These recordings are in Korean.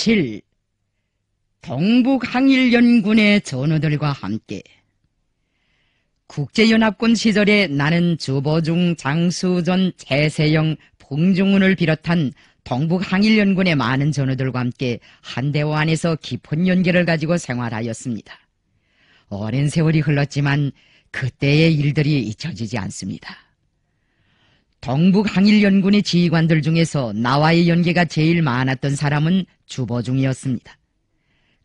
7. 동북항일연군의 전우들과 함께 국제연합군 시절에 나는 주보중 장수전 태세영 봉중훈을 비롯한 동북항일연군의 많은 전우들과 함께 한대호 안에서 깊은 연계를 가지고 생활하였습니다. 오랜 세월이 흘렀지만 그때의 일들이 잊혀지지 않습니다. 동북항일연군의 지휘관들 중에서 나와의 연계가 제일 많았던 사람은 주보중이었습니다.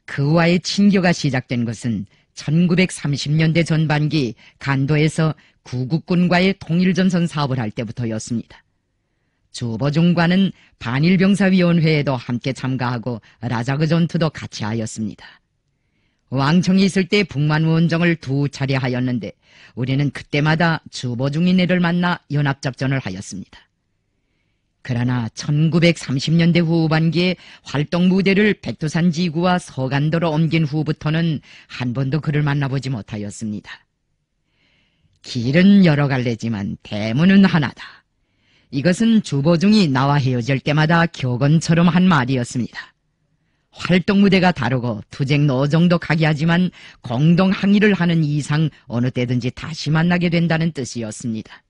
그와의 친교가 시작된 것은 1930년대 전반기 간도에서 구국군과의 통일전선 사업을 할 때부터였습니다. 주보중과는 반일병사위원회에도 함께 참가하고 라자그 전투도 같이 하였습니다. 왕청이 있을 때 북만원정을 두 차례 하였는데 우리는 그때마다 주보중인애를 만나 연합작전을 하였습니다. 그러나 1930년대 후반기에 활동 무대를 백두산 지구와 서간도로 옮긴 후부터는 한 번도 그를 만나보지 못하였습니다. 길은 여러 갈래지만 대문은 하나다. 이것은 주보중이 나와 헤어질 때마다 교건처럼한 말이었습니다. 활동 무대가 다르고 투쟁 노정도 각이하지만 공동 항의를 하는 이상 어느 때든지 다시 만나게 된다는 뜻이었습니다.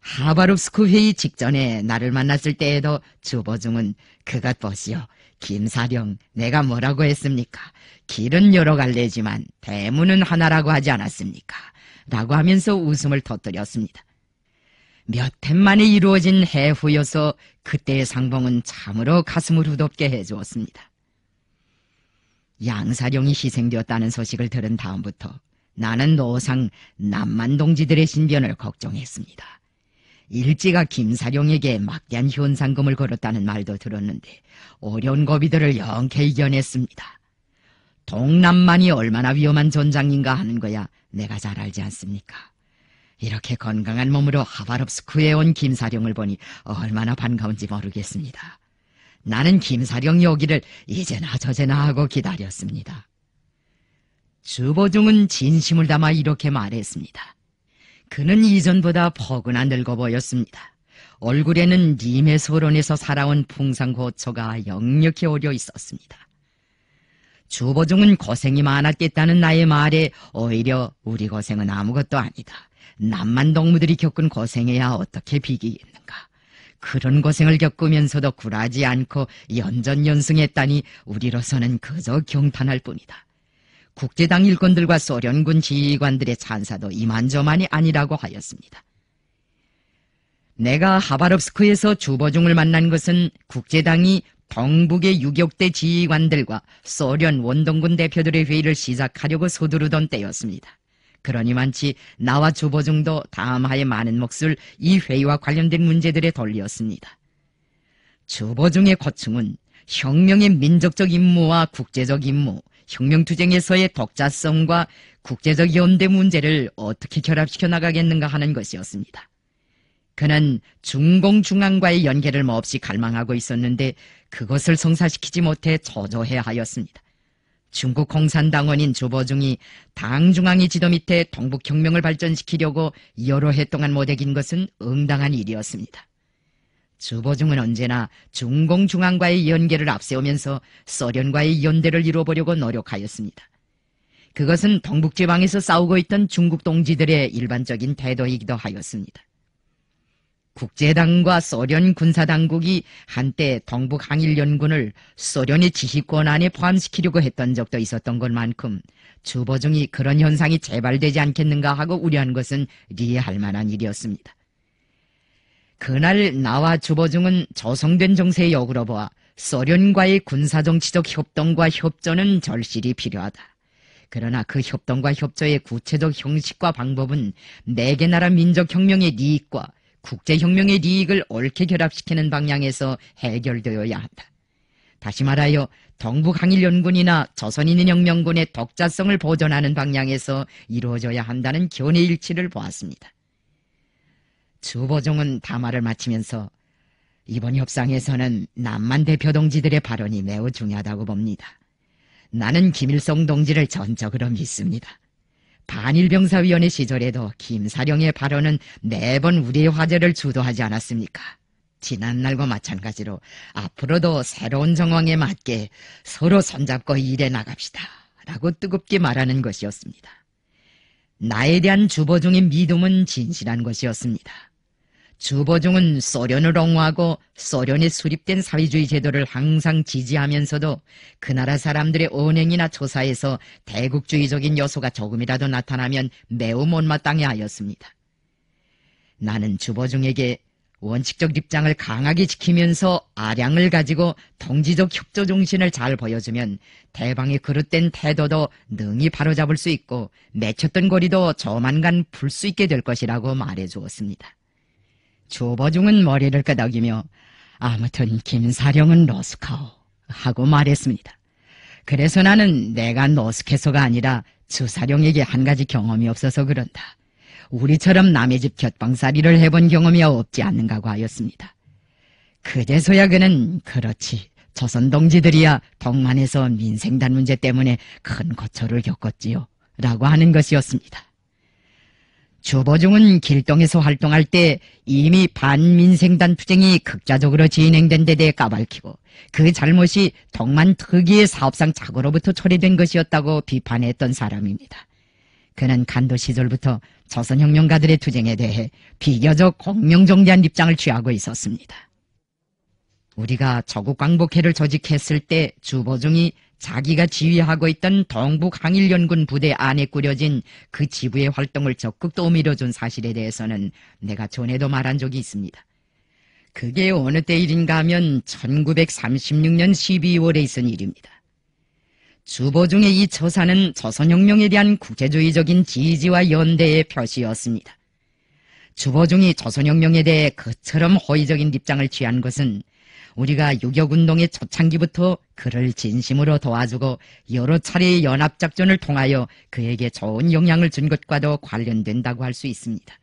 하바롭스크 회의 직전에 나를 만났을 때에도 주보중은 그가 보시오. 김사령, 내가 뭐라고 했습니까? 길은 여러 갈래지만 대문은 하나라고 하지 않았습니까? 라고 하면서 웃음을 터뜨렸습니다. 몇 해만에 이루어진 해후여서 그때의 상봉은 참으로 가슴을 후덥게 해주었습니다. 양사령이 희생되었다는 소식을 들은 다음부터 나는 노상 남만 동지들의 신변을 걱정했습니다. 일제가 김사령에게 막대한 현상금을 걸었다는 말도 들었는데 어려운 고비들을 영케 이겨냈습니다. 동남만이 얼마나 위험한 전장인가 하는 거야 내가 잘 알지 않습니까? 이렇게 건강한 몸으로 하바롭스크에 온 김사령을 보니 얼마나 반가운지 모르겠습니다. 나는 김사령이 오기를 이제나 저제나 하고 기다렸습니다. 주보중은 진심을 담아 이렇게 말했습니다. 그는 이전보다 포근한 늙어 보였습니다. 얼굴에는 님의 소론에서 살아온 풍상고초가 역력히 오려 있었습니다. 주보중은 고생이 많았겠다는 나의 말에 오히려 우리 고생은 아무것도 아니다. 남만 동무들이 겪은 고생에야 어떻게 비기겠는가. 그런 고생을 겪으면서도 굴하지 않고 연전연승했다니 우리로서는 그저 경탄할 뿐이다. 국제당 일꾼들과 소련군 지휘관들의 찬사도 이만저만이 아니라고 하였습니다. 내가 하바롭스크에서 주보중을 만난 것은 국제당이 동북의 유격대 지휘관들과 소련 원동군 대표들의 회의를 시작하려고 서두르던 때였습니다. 그러니만치 나와 주보 중도 다음하에 많은 몫을 이 회의와 관련된 문제들에 돌리었습니다. 주보 중의 거충은 혁명의 민족적 임무와 국제적 임무, 혁명투쟁에서의 독자성과 국제적 연대 문제를 어떻게 결합시켜 나가겠는가 하는 것이었습니다. 그는 중공중앙과의 연계를 몹시 갈망하고 있었는데 그것을 성사시키지 못해 저조해 야 하였습니다. 중국 공산당원인 조보중이 당중앙의 지도 밑에 동북혁명을 발전시키려고 여러 해 동안 못해긴 것은 응당한 일이었습니다. 조보중은 언제나 중공중앙과의 연계를 앞세우면서 소련과의 연대를 이루어보려고 노력하였습니다. 그것은 동북지방에서 싸우고 있던 중국 동지들의 일반적인 태도이기도 하였습니다. 국제당과 소련 군사당국이 한때 동북 항일연군을 소련의 지휘권 안에 포함시키려고 했던 적도 있었던 것만큼 주보 중이 그런 현상이 재발되지 않겠는가 하고 우려한 것은 이해할 만한 일이었습니다. 그날 나와 주보중은 조성된 정세의 역으로 보아 소련과의 군사정치적 협동과 협조는 절실히 필요하다. 그러나 그 협동과 협조의 구체적 형식과 방법은 네 개 나라 민족혁명의 이익과 국제혁명의 이익을 옳게 결합시키는 방향에서 해결되어야 한다. 다시 말하여 동북항일연군이나 조선인민혁명군의 독자성을 보존하는 방향에서 이루어져야 한다는 견해 일치를 보았습니다. 주보종은 담화를 마치면서 이번 협상에서는 남만 대표 동지들의 발언이 매우 중요하다고 봅니다. 나는 김일성 동지를 전적으로 믿습니다. 반일병사위원회 시절에도 김사령의 발언은 매번 우리의 화제를 주도하지 않았습니까? 지난날과 마찬가지로 앞으로도 새로운 정황에 맞게 서로 손잡고 일해 나갑시다. 라고 뜨겁게 말하는 것이었습니다. 나에 대한 주보 중인 믿음은 진실한 것이었습니다. 주보중은 소련을 옹호하고 소련에 수립된 사회주의 제도를 항상 지지하면서도 그 나라 사람들의 언행이나 조사에서 대국주의적인 요소가 조금이라도 나타나면 매우 못마땅해 하였습니다. 나는 주보중에게 원칙적 입장을 강하게 지키면서 아량을 가지고 동지적 협조 정신을 잘 보여주면 대방의 그릇된 태도도 능히 바로잡을 수 있고 맺혔던 거리도조만간풀 수 있게 될 것이라고 말해 주었습니다. 조보중은 머리를 끄덕이며 아무튼 김사령은 노숙하오 하고 말했습니다. 그래서 나는 내가 노숙해서가 아니라 주사령에게 한 가지 경험이 없어서 그런다. 우리처럼 남의 집 곁방살이를 해본 경험이 없지 않는가고 하였습니다. 그제서야 그는 그렇지 조선 동지들이야 동만에서 민생단 문제 때문에 큰 고초를 겪었지요 라고 하는 것이었습니다. 주보중은 길동에서 활동할 때 이미 반민생단 투쟁이 극자적으로 진행된 데 대해 까발키고 그 잘못이 동만 특위의 사업상 착오로부터 처리된 것이었다고 비판했던 사람입니다. 그는 간도 시절부터 조선혁명가들의 투쟁에 대해 비교적 공명정대한 입장을 취하고 있었습니다. 우리가 조국 광복회를 조직했을 때 주보중이 자기가 지휘하고 있던 동북항일연군 부대 안에 꾸려진 그 지부의 활동을 적극 도미어준 사실에 대해서는 내가 전에도 말한 적이 있습니다. 그게 어느 때 일인가 하면 1936년 12월에 있은 일입니다. 주보 중의 이 처사는 조선혁명에 대한 국제주의적인 지지와 연대의 표시였습니다. 주보중이 조선혁명에 대해 그처럼 호의적인 입장을 취한 것은 우리가 유격운동의 초창기부터 그를 진심으로 도와주고 여러 차례의 연합작전을 통하여 그에게 좋은 영향을 준 것과도 관련된다고 할 수 있습니다.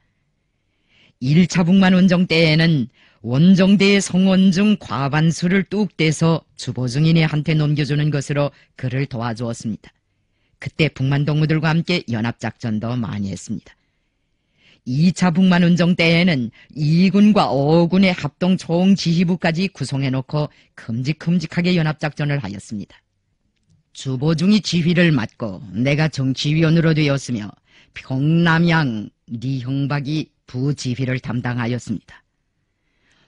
1차 북만 운정 때에는 원정대의 성원 중 과반수를 뚝 떼서 주보 증인의한테 넘겨주는 것으로 그를 도와주었습니다. 그때 북만 동무들과 함께 연합작전도 많이 했습니다. 2차 북만운정 때에는 2군과 5군의 합동 총지휘부까지 구성해놓고 큼직큼직하게 연합작전을 하였습니다. 주보중이 지휘를 맡고 내가 정치위원으로 되었으며 평남양 니형박이 부지휘를 담당하였습니다.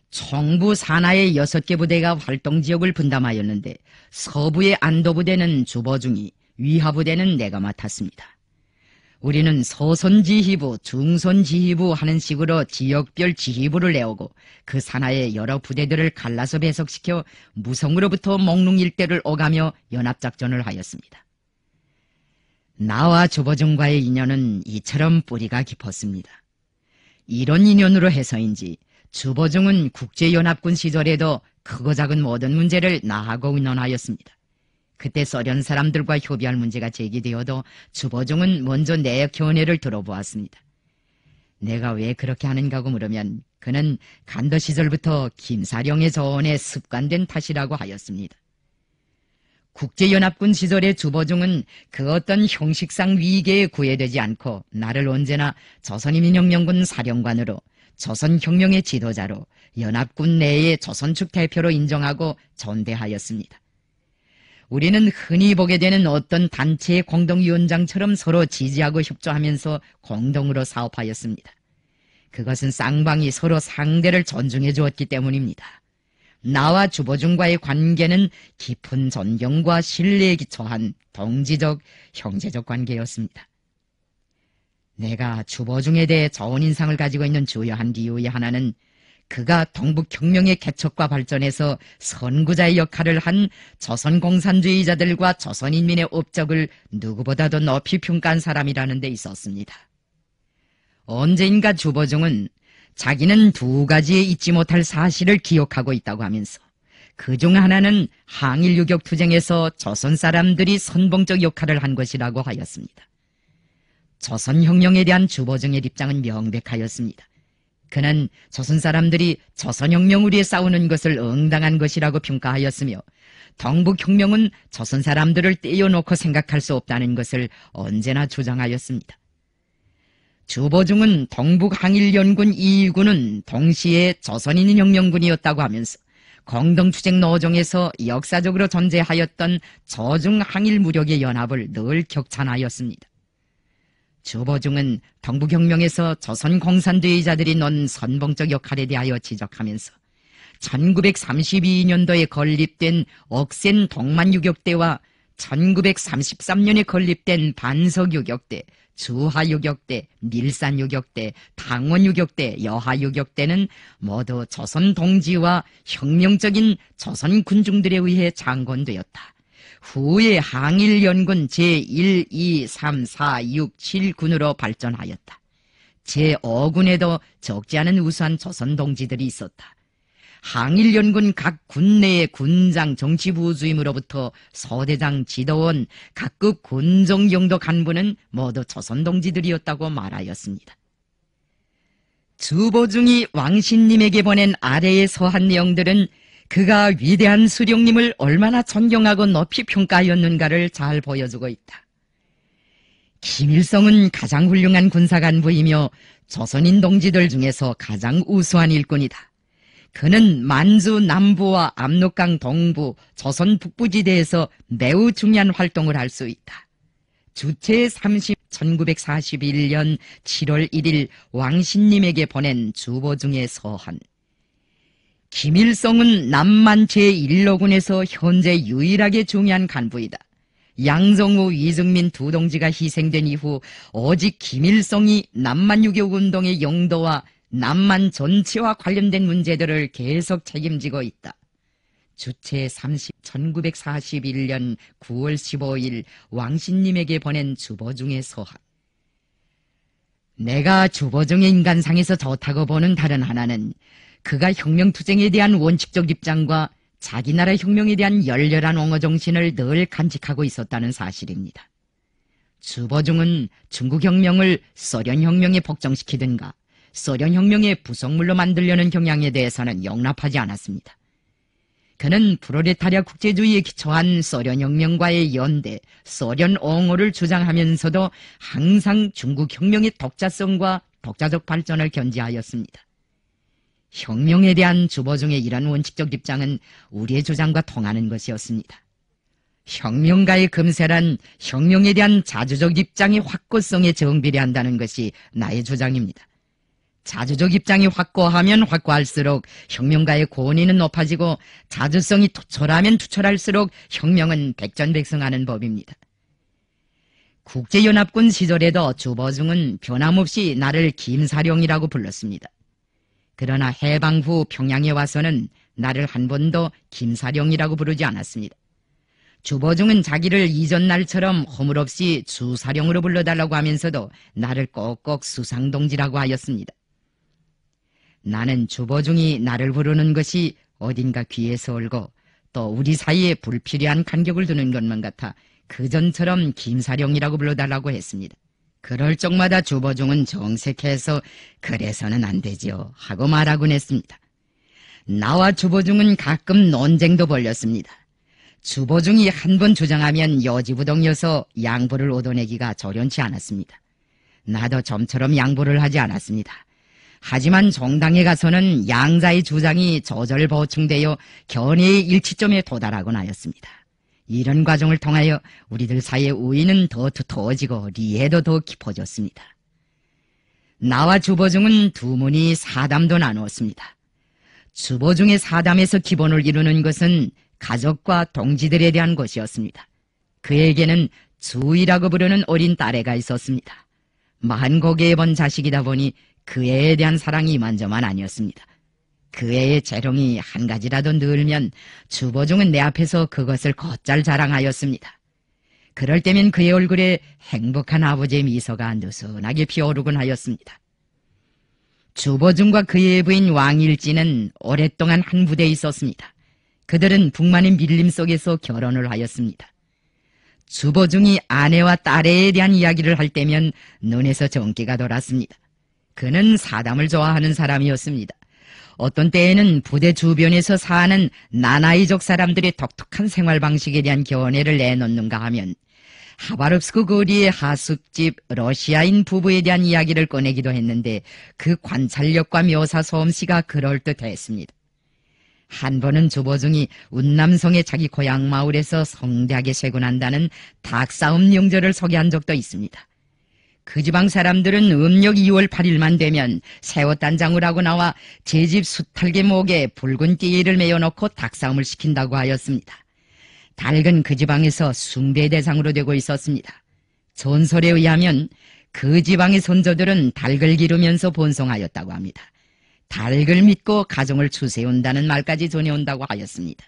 정부 산하의 6개 부대가 활동지역을 분담하였는데 서부의 안도부대는 주보중이, 위하부대는 내가 맡았습니다. 우리는 소선지휘부 중선지휘부 하는 식으로 지역별 지휘부를 내오고 그 산하의 여러 부대들을 갈라서 배석시켜 무성으로부터 몽릉 일대를 오가며 연합작전을 하였습니다. 나와 조보정과의 인연은 이처럼 뿌리가 깊었습니다. 이런 인연으로 해서인지 주보정은 국제연합군 시절에도 크고 작은 모든 문제를 나하고 의논하였습니다. 그때 소련 사람들과 협의할 문제가 제기되어도 주보종은 먼저 내 견해를 들어보았습니다. 내가 왜 그렇게 하는가 고 물으면 그는 간도 시절부터 김사령의 조언에 습관된 탓이라고 하였습니다. 국제연합군 시절의 주보중은 그 어떤 형식상 위계에 구애되지 않고 나를 언제나 조선인민혁명군 사령관으로 조선혁명의 지도자로 연합군 내의 조선축 대표로 인정하고 전대하였습니다. 우리는 흔히 보게 되는 어떤 단체의 공동위원장처럼 서로 지지하고 협조하면서 공동으로 사업하였습니다. 그것은 쌍방이 서로 상대를 존중해 주었기 때문입니다. 나와 주보중과의 관계는 깊은 존경과 신뢰에 기초한 동지적, 형제적 관계였습니다. 내가 주보중에 대해 좋은 인상을 가지고 있는 주요한 이유의 하나는 그가 동북혁명의 개척과 발전에서 선구자의 역할을 한 조선공산주의자들과 조선인민의 업적을 누구보다도 높이 평가한 사람이라는 데 있었습니다. 언제인가 주보종은 자기는 두 가지에 잊지 못할 사실을 기억하고 있다고 하면서 그 중 하나는 항일 유격 투쟁에서 조선 사람들이 선봉적 역할을 한 것이라고 하였습니다. 조선 혁명에 대한 주보정의 입장은 명백하였습니다. 그는 조선 사람들이 조선혁명 우리에 싸우는 것을 응당한 것이라고 평가하였으며 동북혁명은 조선 사람들을 떼어놓고 생각할 수 없다는 것을 언제나 주장하였습니다. 주보중은 동북항일연군 2위군은 동시에 조선인 혁명군이었다고 하면서 공동추쟁 노정에서 역사적으로 존재하였던 저중항일 무력의 연합을 늘 격찬하였습니다. 주보중은 동부혁명에서 조선공산주의자들이 논 선봉적 역할에 대하여 지적하면서 1932년도에 건립된 억센 동만유격대와 1933년에 건립된 반석유격대, 주하유격대, 밀산유격대, 당원유격대, 여하유격대는 모두 조선 동지와 혁명적인 조선 군중들에 의해 장건되었다. 후에 항일연군 제1, 2, 3, 4, 6, 7군으로 발전하였다. 제5군에도 적지 않은 우수한 조선 동지들이 있었다. 항일연군 각 군내의 군장 정치부 주임으로부터 서대장 지도원 각급 군정 영도 간부는 모두 조선 동지들이었다고 말하였습니다. 주보중이 왕신님에게 보낸 아래의 서한 내용들은 그가 위대한 수령님을 얼마나 존경하고 높이 평가하였는가를 잘 보여주고 있다. 김일성은 가장 훌륭한 군사 간부이며 조선인 동지들 중에서 가장 우수한 일꾼이다. 그는 만주 남부와 압록강 동부, 조선 북부지대에서 매우 중요한 활동을 할 수 있다. 주체 30, 1941년 7월 1일 왕신님에게 보낸 주보 중의 서한. 김일성은 남만 제1러군에서 현재 유일하게 중요한 간부이다. 양성우 이승민 두 동지가 희생된 이후 오직 김일성이 남만 유교 운동의 영도와 남만 전체와 관련된 문제들을 계속 책임지고 있다. 주체 30, 1941년 9월 15일 왕신님에게 보낸 주보중의 소학. 내가 주보중의 인간상에서 좋다고 보는 다른 하나는 그가 혁명투쟁에 대한 원칙적 입장과 자기 나라 혁명에 대한 열렬한 옹호 정신을 늘 간직하고 있었다는 사실입니다. 주버중은 중국 혁명을 소련 혁명에 복정시키든가 소련 혁명의 부속물로 만들려는 경향에 대해서는 용납하지 않았습니다. 그는 프로레타리아 국제주의에 기초한 소련 혁명과의 연대, 소련 옹호를 주장하면서도 항상 중국 혁명의 독자성과 독자적 발전을 견지하였습니다. 혁명에 대한 주보종의 이러한 원칙적 입장은 우리의 주장과 통하는 것이었습니다. 혁명가의 금세란 혁명에 대한 자주적 입장의 확고성에 정비례한다는 것이 나의 주장입니다. 자주적 입장이 확고하면 확고할수록 혁명가의 권위는 높아지고 자주성이 투철하면 투철할수록 혁명은 백전백승하는 법입니다. 국제연합군 시절에도 주보중은 변함없이 나를 김사령이라고 불렀습니다. 그러나 해방 후 평양에 와서는 나를 한 번도 김사령이라고 부르지 않았습니다. 주보중은 자기를 이전 날처럼 허물없이 주사령으로 불러달라고 하면서도 나를 꼭꼭 수상동지라고 하였습니다. 나는 주보중이 나를 부르는 것이 어딘가 귀에서 울고 또 우리 사이에 불필요한 간격을 두는 것만 같아 그전처럼 김사령이라고 불러달라고 했습니다. 그럴 적마다 주보종은 정색해서 그래서는 안 되지요 하고 말하곤 했습니다. 나와 주보중은 가끔 논쟁도 벌렸습니다. 주보중이 한 번 주장하면 여지부동이어서 양보를 오도내기가 저렴치 않았습니다. 나도 점처럼 양보를 하지 않았습니다. 하지만 정당에 가서는 양자의 주장이 저절 보충되어 견해의 일치점에 도달하곤 하였습니다. 이런 과정을 통하여 우리들 사이의 우위는 더 두터워지고 리해도 더 깊어졌습니다. 나와 주보중은 두문이 사담도 나누었습니다. 주보중의 사담에서 기본을 이루는 것은 가족과 동지들에 대한 것이었습니다. 그에게는 주이라고 부르는 어린 딸애가 있었습니다. 만고개에 번 자식이다 보니 그 애에 대한 사랑이 만저만 아니었습니다. 그 외에 재롱이 한 가지라도 늘면 주보중은내 앞에서 그것을 곧잘 자랑하였습니다. 그럴 때면 그의 얼굴에 행복한 아버지의 미소가 느슨하게 피어오르곤 하였습니다. 주보중과 그의 부인 왕일진은 오랫동안 한 부대에 있었습니다. 그들은 북만의 밀림 속에서 결혼을 하였습니다. 주보중이 아내와 딸에 대한 이야기를 할 때면 눈에서 전기가 돌았습니다. 그는 사담을 좋아하는 사람이었습니다. 어떤 때에는 부대 주변에서 사는 나나이족 사람들의 독특한 생활 방식에 대한 견해를 내놓는가 하면 하바롭스크 거리의 하숙집 러시아인 부부에 대한 이야기를 꺼내기도 했는데 그 관찰력과 묘사 소음씨가 그럴듯했습니다. 한 번은 조보중이 운남성의 자기 고향 마을에서 성대하게 쇄군한다는 닭싸움 용절을 소개한 적도 있습니다. 그 지방 사람들은 음력 2월 8일만 되면 새 옷 단장을 하고 나와 제집 수탈개 목에 붉은 띠를 메어놓고 닭싸움을 시킨다고 하였습니다. 닭은 그 지방에서 숭배 대상으로 되고 있었습니다. 전설에 의하면 그 지방의 선조들은 닭을 기르면서 본성하였다고 합니다. 닭을 믿고 가정을 추세운다는 말까지 전해온다고 하였습니다.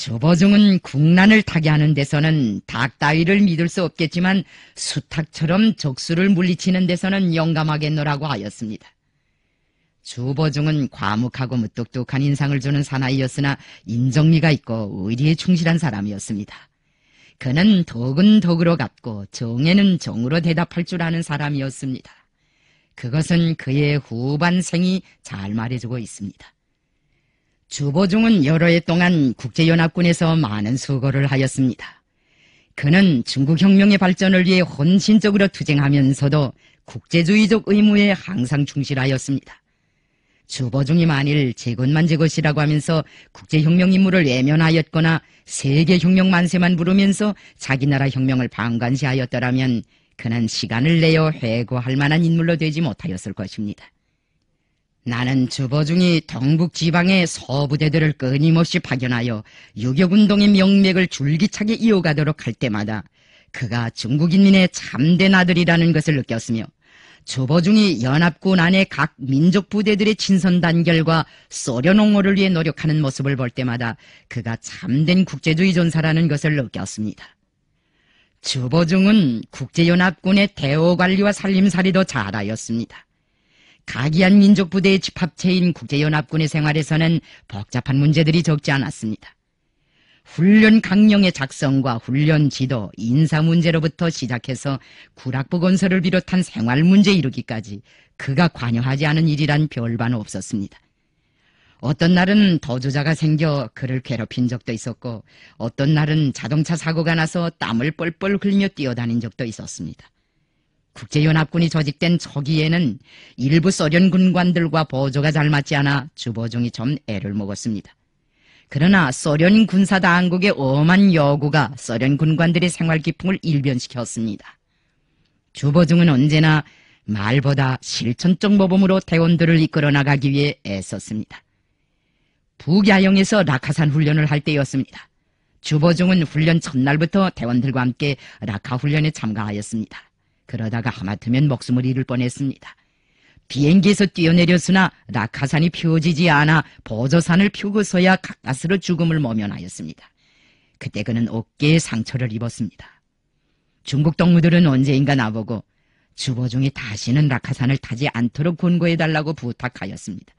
조보중은 국난을 타게 하는 데서는 닭 따위를 믿을 수 없겠지만 수탁처럼 적수를 물리치는 데서는 영감하겠노라고 하였습니다. 주보중은 과묵하고 무뚝뚝한 인상을 주는 사나이였으나 인정미가 있고 의리에 충실한 사람이었습니다. 그는 덕은 덕으로 갚고 정에는 정으로 대답할 줄 아는 사람이었습니다. 그것은 그의 후반생이 잘 말해주고 있습니다. 주보중은 여러 해 동안 국제연합군에서 많은 수고를 하였습니다. 그는 중국혁명의 발전을 위해 헌신적으로 투쟁하면서도 국제주의적 의무에 항상 충실하였습니다. 주보중이 만일 제것만 제것이라고 하면서 국제혁명 임무를 외면하였거나 세계혁명 만세만 부르면서 자기 나라 혁명을 방관시하였더라면 그는 시간을 내어 회고할 만한 인물로 되지 못하였을 것입니다. 나는 주보중이 동북 지방의 서부대들을 끊임없이 파견하여 유격운동의 명맥을 줄기차게 이어가도록 할 때마다 그가 중국인민의 참된 아들이라는 것을 느꼈으며 주보중이 연합군 안에각 민족 부대들의 친선 단결과 소련 옹호를 위해 노력하는 모습을 볼 때마다 그가 참된 국제주의 전사라는 것을 느꼈습니다. 주보중은 국제연합군의 대오관리와 살림살이도 잘하였습니다. 가기한 민족 부대의 집합체인 국제연합군의 생활에서는 복잡한 문제들이 적지 않았습니다. 훈련 강령의 작성과 훈련 지도, 인사 문제로부터 시작해서 구락부 건설을 비롯한 생활 문제 이루기까지 그가 관여하지 않은 일이란 별반 없었습니다. 어떤 날은 더주자가 생겨 그를 괴롭힌 적도 있었고 어떤 날은 자동차 사고가 나서 땀을 뻘뻘 흘며 뛰어다닌 적도 있었습니다. 국제연합군이 조직된 초기에는 일부 소련 군관들과 보조가 잘 맞지 않아 주보종이좀 애를 먹었습니다. 그러나 소련 군사당국의 엄한 요구가 소련 군관들의 생활 기풍을 일변시켰습니다. 주보중은 언제나 말보다 실천적 모범으로 대원들을 이끌어 나가기 위해 애썼습니다. 북야영에서 라카산 훈련을 할 때였습니다. 주보중은 훈련 첫날부터 대원들과 함께 라카 훈련에 참가하였습니다. 그러다가 하마터면 목숨을 잃을 뻔했습니다. 비행기에서 뛰어내렸으나 낙하산이 펴지지 않아 보조산을 펴고서야 가까스로 죽음을 모면하였습니다. 그때 그는 어깨에 상처를 입었습니다. 중국 동무들은 언제인가 나보고 주보 중에 다시는 낙하산을 타지 않도록 권고해달라고 부탁하였습니다.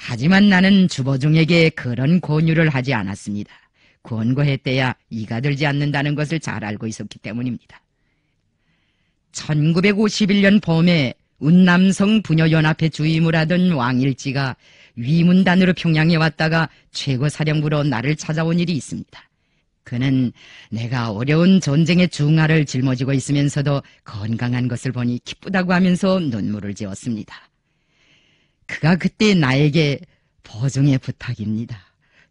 하지만 나는 주보중에게 그런 권유를 하지 않았습니다. 권고했대야 이가 들지 않는다는 것을 잘 알고 있었기 때문입니다. 1951년 봄에 운남성 부녀연합회 주임을 하던 왕일지가 위문단으로 평양에 왔다가 최고사령부로 나를 찾아온 일이 있습니다. 그는 내가 어려운 전쟁의 중화를 짊어지고 있으면서도 건강한 것을 보니 기쁘다고 하면서 눈물을 지었습니다. 그가 그때 나에게 보증의 부탁입니다.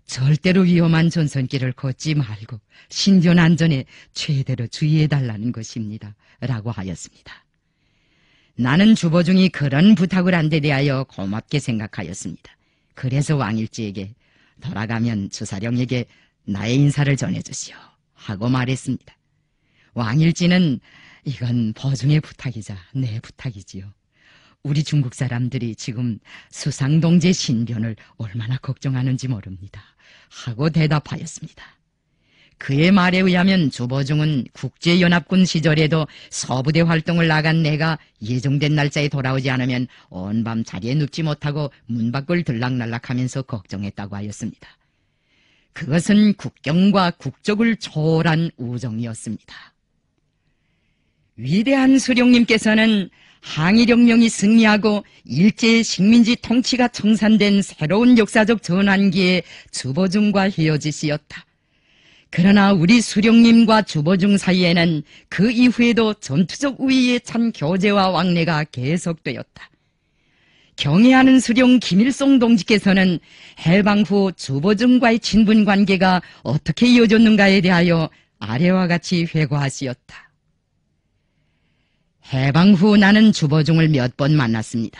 절대로 위험한 전선길을 걷지 말고 신변 안전에 최대로 주의해달라는 것입니다. 라고 하였습니다. 나는 주보중이 그런 부탁을 한 데 대하여 고맙게 생각하였습니다. 그래서 왕일지에게 돌아가면 주사령에게 나의 인사를 전해주시오 하고 말했습니다. 왕일지는 이건 보중의 부탁이자 내 부탁이지요. 우리 중국 사람들이 지금 수상동제 신변을 얼마나 걱정하는지 모릅니다. 하고 대답하였습니다. 그의 말에 의하면 조보중은 국제연합군 시절에도 서부대 활동을 나간 내가 예정된 날짜에 돌아오지 않으면 온 밤 자리에 눕지 못하고 문 밖을 들락날락하면서 걱정했다고 하였습니다. 그것은 국경과 국적을 초월한 우정이었습니다. 위대한 수령님께서는 항일혁명이 승리하고 일제의 식민지 통치가 청산된 새로운 역사적 전환기에 주보중과 헤어지시었다. 그러나 우리 수령님과 주보중 사이에는 그 이후에도 전투적 우위에 찬 교제와 왕래가 계속되었다. 경애하는 수령 김일성 동지께서는 해방 후 주보중과의 친분 관계가 어떻게 이어졌는가에 대하여 아래와 같이 회고하시었다. 해방 후 나는 주보종을 몇 번 만났습니다.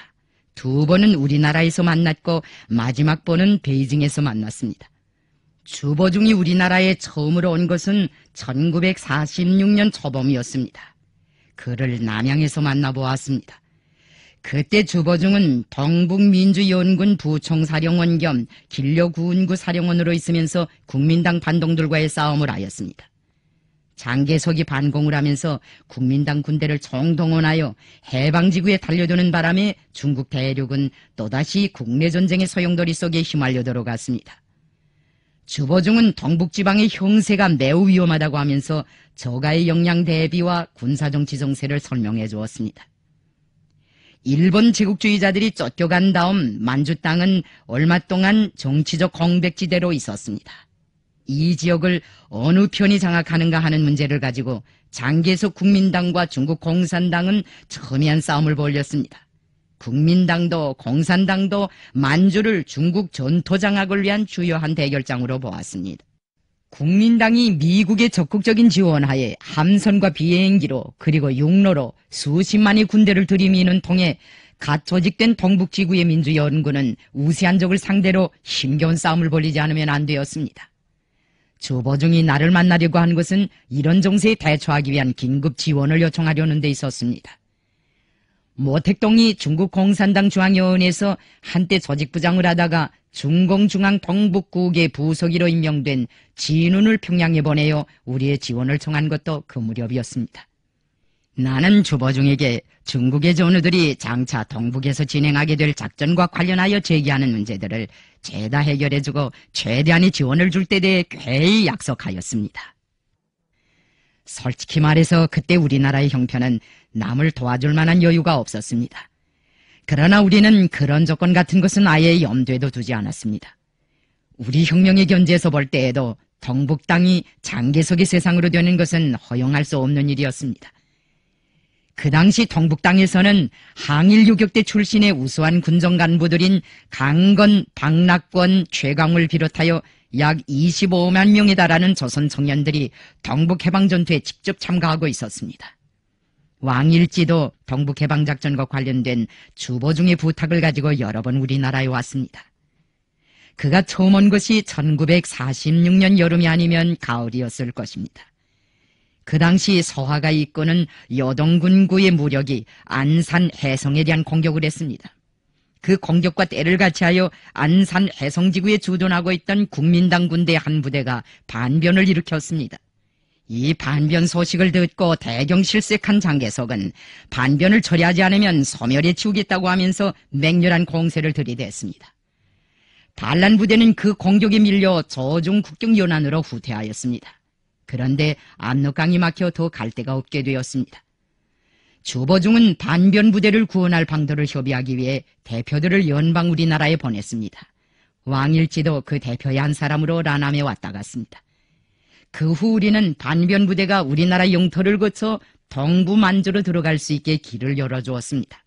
두 번은 우리나라에서 만났고 마지막 번은 베이징에서 만났습니다. 주보중이 우리나라에 처음으로 온 것은 1946년 초봄이었습니다. 그를 남양에서 만나보았습니다. 그때 주보중은 동북민주연군 부총사령원 겸 길려군구 사령원으로 있으면서 국민당 반동들과의 싸움을 하였습니다. 장계석이 반공을 하면서 국민당 군대를 정동원하여 해방지구에 달려드는 바람에 중국 대륙은 또다시 국내 전쟁의 소용돌이 속에 휘말려 들어갔습니다. 주보중은 동북지방의 형세가 매우 위험하다고 하면서 저가의 역량 대비와 군사정치 정세를 설명해 주었습니다. 일본 제국주의자들이 쫓겨간 다음 만주 땅은 얼마 동안 정치적 공백지대로 있었습니다. 이 지역을 어느 편이 장악하는가 하는 문제를 가지고 장계석 국민당과 중국 공산당은 첨예한 싸움을 벌였습니다. 국민당도 공산당도 만주를 중국 전토 장악을 위한 주요한 대결장으로 보았습니다. 국민당이 미국의 적극적인 지원하에 함선과 비행기로 그리고 육로로 수십만의 군대를 들이미는 통해 갓 조직된 동북지구의 민주연구는 우세한 적을 상대로 힘겨운 싸움을 벌리지 않으면 안 되었습니다. 주보중이 나를 만나려고 한 것은 이런 정세에 대처하기 위한 긴급 지원을 요청하려는 데 있었습니다. 모택동이 중국 공산당 중앙위원회에서 한때 조직부장을 하다가 중공중앙 동북국의 부서기로 임명된 진훈을 평양에 보내어 우리의 지원을 청한 것도 그 무렵이었습니다. 나는 주보중에게 중국의 전우들이 장차 동북에서 진행하게 될 작전과 관련하여 제기하는 문제들을 죄다 해결해주고 최대한의 지원을 줄 때 대해 괴히 약속하였습니다. 솔직히 말해서 그때 우리나라의 형편은 남을 도와줄 만한 여유가 없었습니다. 그러나 우리는 그런 조건 같은 것은 아예 염두에도 두지 않았습니다. 우리 혁명의 견제에서볼 때에도 동북 땅이 장계석의 세상으로 되는 것은 허용할 수 없는 일이었습니다. 그 당시 동북당에서는 항일 유격대 출신의 우수한 군정 간부들인 강건, 박낙권, 최강을 비롯하여 약 25만 명에 달하는 조선 청년들이 동북해방전투에 직접 참가하고 있었습니다. 왕일지도 동북해방작전과 관련된 주보 중의 부탁을 가지고 여러 번 우리나라에 왔습니다. 그가 처음 온 것이 1946년 여름이 아니면 가을이었을 것입니다. 그 당시 서화가 이끄는 여동군구의 무력이 안산 해성에 대한 공격을 했습니다. 그 공격과 때를 같이하여 안산 해성 지구에 주둔하고 있던 국민당 군대 한 부대가 반변을 일으켰습니다. 이 반변 소식을 듣고 대경실색한 장계석은 반변을 처리하지 않으면 소멸에 치우겠다고 하면서 맹렬한 공세를 들이댔습니다. 반란 부대는 그 공격에 밀려 저중 국경 연안으로 후퇴하였습니다. 그런데 압록강이 막혀 더 갈 데가 없게 되었습니다. 주보중은 반변 부대를 구원할 방도를 협의하기 위해 대표들을 연방 우리나라에 보냈습니다. 왕일지도 그 대표의 한 사람으로 라남에 왔다 갔습니다. 그 후 우리는 반변 부대가 우리나라 영토를 거쳐 동부 만주로 들어갈 수 있게 길을 열어주었습니다.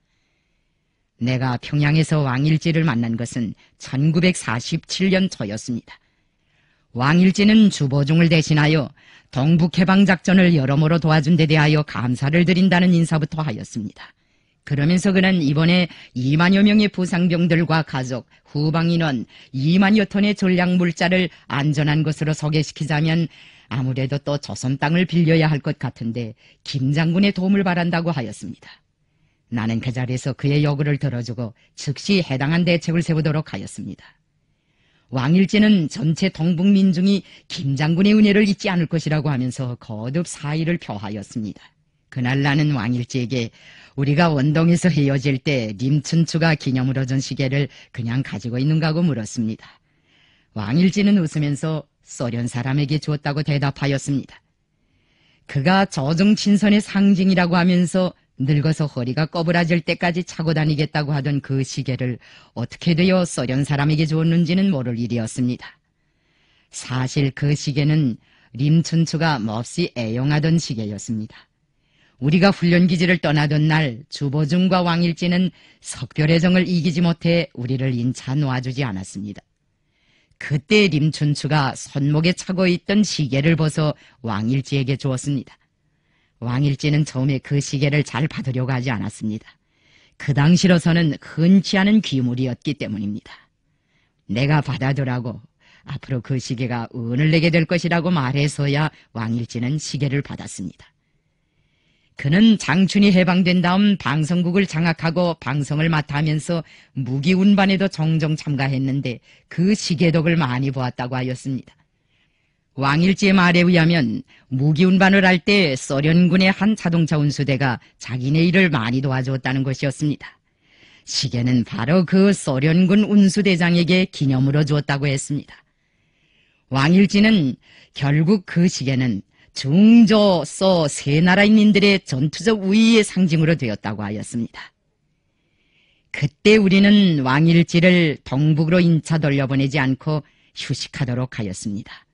내가 평양에서 왕일지를 만난 것은 1947년 초였습니다. 왕일지는 주보중을 대신하여 동북해방작전을 여러모로 도와준 데 대하여 감사를 드린다는 인사부터 하였습니다. 그러면서 그는 이번에 2만여 명의 부상병들과 가족, 후방인원 2만여 톤의 전략물자를 안전한 곳으로 소개시키자면 아무래도 또 조선 땅을 빌려야 할 것 같은데 김 장군의 도움을 바란다고 하였습니다. 나는 그 자리에서 그의 요구를 들어주고 즉시 해당한 대책을 세우도록 하였습니다. 왕일제는 전체 동북민중이 김장군의 은혜를 잊지 않을 것이라고 하면서 거듭 사의를 표하였습니다. 그날 나는 왕일제에게 우리가 원동에서 헤어질 때 림춘추가 기념으로 준 시계를 그냥 가지고 있는가 고 물었습니다. 왕일제는 웃으면서 소련 사람에게 주었다고 대답하였습니다. 그가 조중 친선의 상징이라고 하면서 늙어서 허리가 꺼부라질 때까지 차고 다니겠다고 하던 그 시계를 어떻게 되어 소련 사람에게 주었는지는 모를 일이었습니다. 사실 그 시계는 림춘추가 몹시 애용하던 시계였습니다. 우리가 훈련기지를 떠나던 날 주보중과 왕일진은 석별의정을 이기지 못해 우리를 인차 놓아주지 않았습니다. 그때 림춘추가 손목에 차고 있던 시계를 벗어 왕일지에게 주었습니다. 왕일지는 처음에 그 시계를 잘 받으려고 하지 않았습니다. 그 당시로서는 흔치 않은 귀물이었기 때문입니다. 내가 받아들라고 앞으로 그 시계가 은을 내게 될 것이라고 말해서야 왕일지는 시계를 받았습니다. 그는 장춘이 해방된 다음 방송국을 장악하고 방송을 맡아면서 무기운반에도 종종 참가했는데 그 시계덕을 많이 보았다고 하였습니다. 왕일지의 말에 의하면 무기운반을 할 때 소련군의 한 자동차 운수대가 자기네 일을 많이 도와주었다는 것이었습니다. 시계는 바로 그 소련군 운수대장에게 기념으로 주었다고 했습니다. 왕일지는 결국 그 시계는 중조, 소, 세 나라인민들의 전투적 우위의 상징으로 되었다고 하였습니다. 그때 우리는 왕일지를 동북으로 인차 돌려보내지 않고 휴식하도록 하였습니다.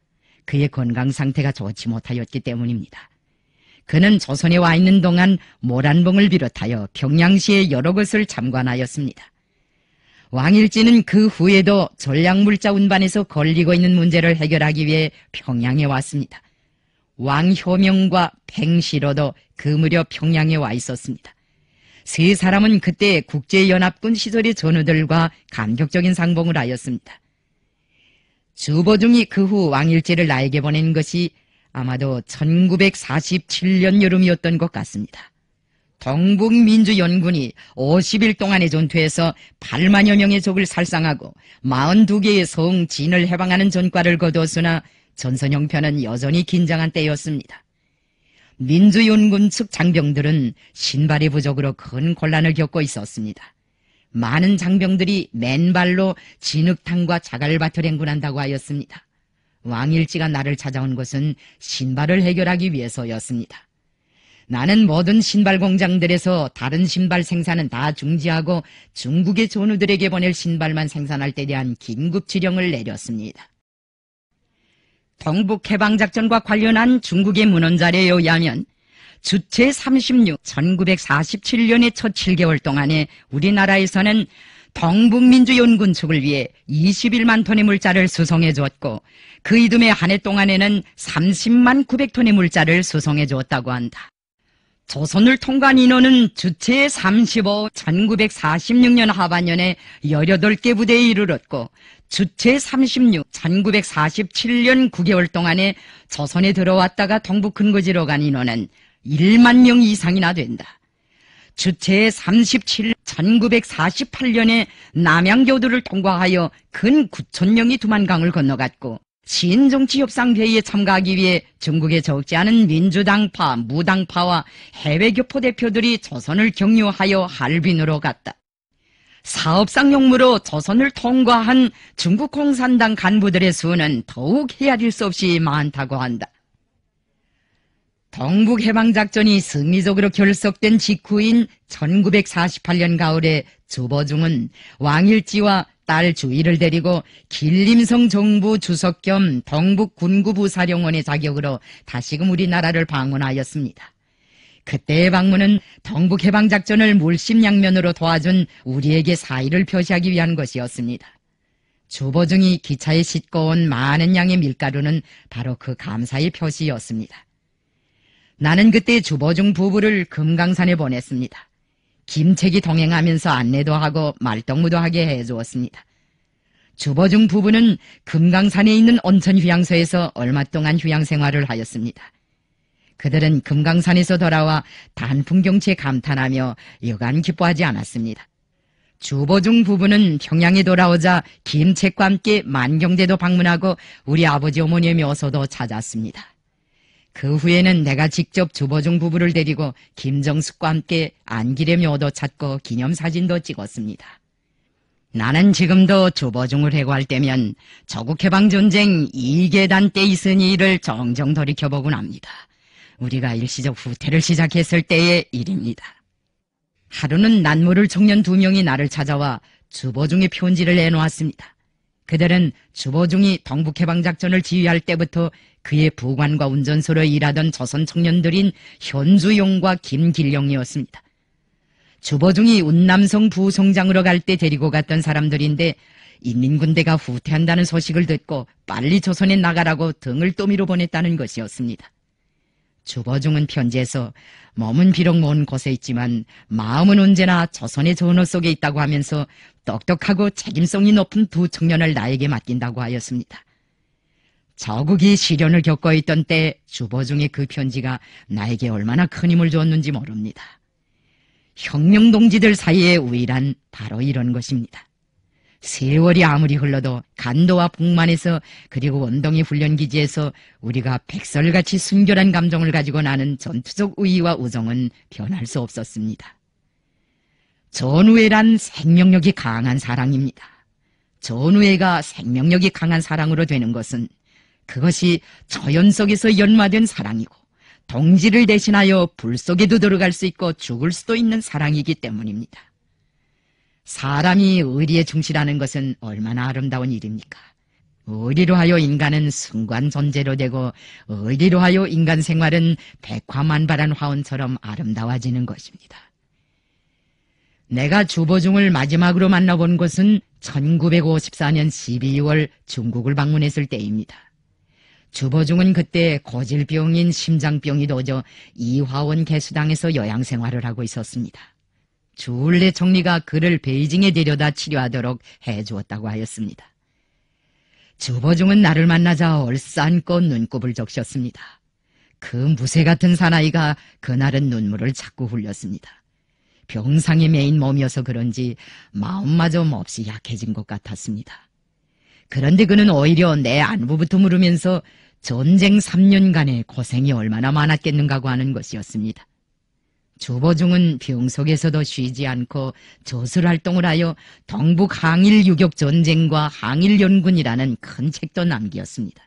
그의 건강 상태가 좋지 못하였기 때문입니다. 그는 조선에 와 있는 동안 모란봉을 비롯하여 평양시의 여러 곳을 참관하였습니다. 왕일진은 그 후에도 전략물자 운반에서 걸리고 있는 문제를 해결하기 위해 평양에 왔습니다. 왕효명과 팽시로도 그 무렵 평양에 와 있었습니다. 세 사람은 그때 국제연합군 시절의 전우들과 감격적인 상봉을 하였습니다. 주보중이 그 후 왕일제를 나에게 보낸 것이 아마도 1947년 여름이었던 것 같습니다. 동북민주연군이 50일 동안의 전투에서 8만여 명의 적을 살상하고 42개의 성 진을 해방하는 전과를 거두었으나 전선 형편은 여전히 긴장한 때였습니다. 민주연군 측 장병들은 신발이 부족으로 큰 곤란을 겪고 있었습니다. 많은 장병들이 맨발로 진흙탕과 자갈밭을 행군한다고 하였습니다. 왕일지가 나를 찾아온 것은 신발을 해결하기 위해서였습니다. 나는 모든 신발 공장들에서 다른 신발 생산은 다 중지하고 중국의 전우들에게 보낼 신발만 생산할 때 대한 긴급 지령을 내렸습니다. 동북해방작전과 관련한 중국의 문헌자료에 의하면 주체 36, 1947년의 첫 7개월 동안에 우리나라에서는 동북민주연군축을 위해 21만 톤의 물자를 수송해 주었고 그 이듬해 한 해 동안에는 30만 900톤의 물자를 수송해 주었다고 한다. 조선을 통관 인원은 주체 35, 1946년 하반년에 18개 부대에 이르렀고 주체 36, 1947년 9개월 동안에 조선에 들어왔다가 동북 근거지로 간 인원은 1만 명 이상이나 된다. 주체의 37, 1948년에 남양교도를 통과하여 근 9천 명이 두만강을 건너갔고 신정치협상회의에 참가하기 위해 중국에 적지 않은 민주당파, 무당파와 해외교포 대표들이 조선을 격려하여 할빈으로 갔다. 사업상 용무로 조선을 통과한 중국 공산당 간부들의 수는 더욱 헤아릴 수 없이 많다고 한다. 동북해방작전이 승리적으로 결속된 직후인 1948년 가을에 주보중은 왕일지와 딸 주희를 데리고 길림성 정부 주석 겸 동북군구부 사령원의 자격으로 다시금 우리나라를 방문하였습니다. 그때의 방문은 동북해방작전을 물심양면으로 도와준 우리에게 사의를 표시하기 위한 것이었습니다. 주보증이 기차에 싣고 온 많은 양의 밀가루는 바로 그 감사의 표시였습니다. 나는 그때 주보중 부부를 금강산에 보냈습니다. 김책이 동행하면서 안내도 하고 말동무도 하게 해주었습니다. 주보중 부부는 금강산에 있는 온천 휴양소에서 얼마 동안 휴양 생활을 하였습니다. 그들은 금강산에서 돌아와 단풍 경치에 감탄하며 여간 기뻐하지 않았습니다. 주보중 부부는 평양에 돌아오자 김책과 함께 만경대도 방문하고 우리 아버지 어머니의 묘소도 찾았습니다. 그 후에는 내가 직접 주보중 부부를 데리고 김정숙과 함께 안기래 묘도 찾고 기념사진도 찍었습니다. 나는 지금도 주보중을 해고할 때면 저국해방전쟁 2계단 때 있은 일을 정정 돌이켜보곤 합니다. 우리가 일시적 후퇴를 시작했을 때의 일입니다. 하루는 난무를 청년 두 명이 나를 찾아와 주보중의 편지를 내놓았습니다. 그들은 주보중이 동북해방작전을 지휘할 때부터 그의 부관과 운전소로 일하던 조선 청년들인 현주용과 김길령이었습니다. 주보중이 운남성 부성장으로 갈 때 데리고 갔던 사람들인데 인민군대가 후퇴한다는 소식을 듣고 빨리 조선에 나가라고 등을 또미로 보냈다는 것이었습니다. 주보중은 편지에서 몸은 비록 먼 곳에 있지만 마음은 언제나 조선의 전호 속에 있다고 하면서 똑똑하고 책임성이 높은 두 청년을 나에게 맡긴다고 하였습니다. 저국이 시련을 겪어 있던 때 주보 중에그 편지가 나에게 얼마나 큰 힘을 주었는지 모릅니다. 혁명 동지들 사이의 우일한 바로 이런 것입니다. 세월이 아무리 흘러도 간도와 북만에서 그리고 원동이 훈련기지에서 우리가 백설같이 순결한 감정을 가지고 나는 전투적 우위와 우정은 변할 수 없었습니다. 전우애란 생명력이 강한 사랑입니다. 전우애가 생명력이 강한 사랑으로 되는 것은 그것이 저연 속에서 연마된 사랑이고 동지를 대신하여 불 속에도 들어갈 수 있고 죽을 수도 있는 사랑이기 때문입니다. 사람이 의리에 충실하는 것은 얼마나 아름다운 일입니까? 의리로 하여 인간은 순간 존재로 되고 의리로 하여 인간 생활은 백화만발한 화원처럼 아름다워지는 것입니다. 내가 주보중을 마지막으로 만나본 것은 1954년 12월 중국을 방문했을 때입니다. 주보중은 그때 고질병인 심장병이 도져 이화원 개수당에서 요양생활을 하고 있었습니다. 주울레 총리가 그를 베이징에 데려다 치료하도록 해주었다고 하였습니다. 주보중은 나를 만나자 얼싸안고 눈곱을 적셨습니다. 그 무쇠 같은 사나이가 그날은 눈물을 자꾸 흘렸습니다. 병상에 매인 몸이어서 그런지 마음마저 몹시 뭐 약해진 것 같았습니다. 그런데 그는 오히려 내 안부부터 물으면서 전쟁 3년간의 고생이 얼마나 많았겠는가고 하는 것이었습니다. 주보중은 병속에서도 쉬지 않고 조술 활동을 하여 동북 항일 유격 전쟁과 항일 연군이라는 큰 책도 남기었습니다.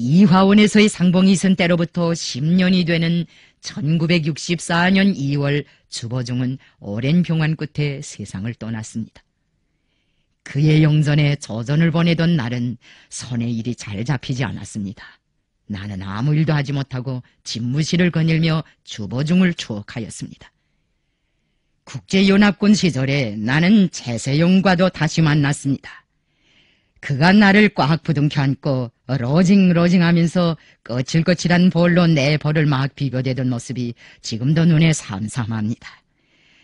이화원에서의 상봉이 있은 때로부터 10년이 되는 1964년 2월 주보중은 오랜 병환 끝에 세상을 떠났습니다. 그의 영전에 저전을 보내던 날은 선의 일이 잘 잡히지 않았습니다. 나는 아무 일도 하지 못하고 집무실을 거닐며 주보중을 추억하였습니다. 국제연합군 시절에 나는 재세용과도 다시 만났습니다. 그가 나를 꽉 부둥켜 안고 러징 어, 러징하면서 거칠거칠한 볼로 내 벌을 막 비벼대던 모습이 지금도 눈에 삼삼합니다.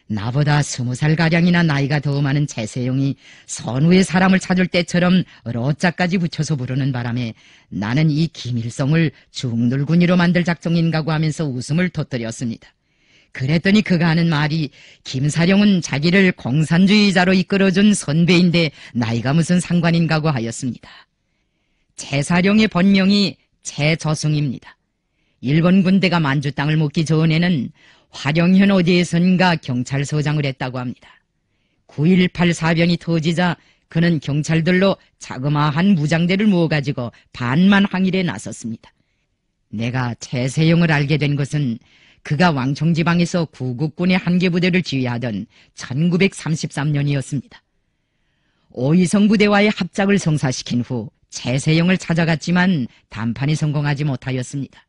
나보다 스무 살가량이나 나이가 더 많은 재세용이 선우의 사람을 찾을 때처럼 러자까지 붙여서 부르는 바람에 나는 이 김일성을 중늘군이로 만들 작정인가고 하면서 웃음을 터뜨렸습니다. 그랬더니 그가 하는 말이 김사령은 자기를 공산주의자로 이끌어준 선배인데 나이가 무슨 상관인가고 하였습니다. 제사령의 번명이 제저승입니다. 일본 군대가 만주 땅을 먹기 전에는 화령현 어디에선가 경찰서장을 했다고 합니다. 9.18 사변이 터지자 그는 경찰들로 자그마한 무장대를 모아가지고 반만 항일에 나섰습니다. 내가 최세용을 알게 된 것은 그가 왕청지방에서 구국군의 한계부대를 지휘하던 1933년이었습니다. 오이성 부대와의 합작을 성사시킨 후 최세용을 찾아갔지만 단판이 성공하지 못하였습니다.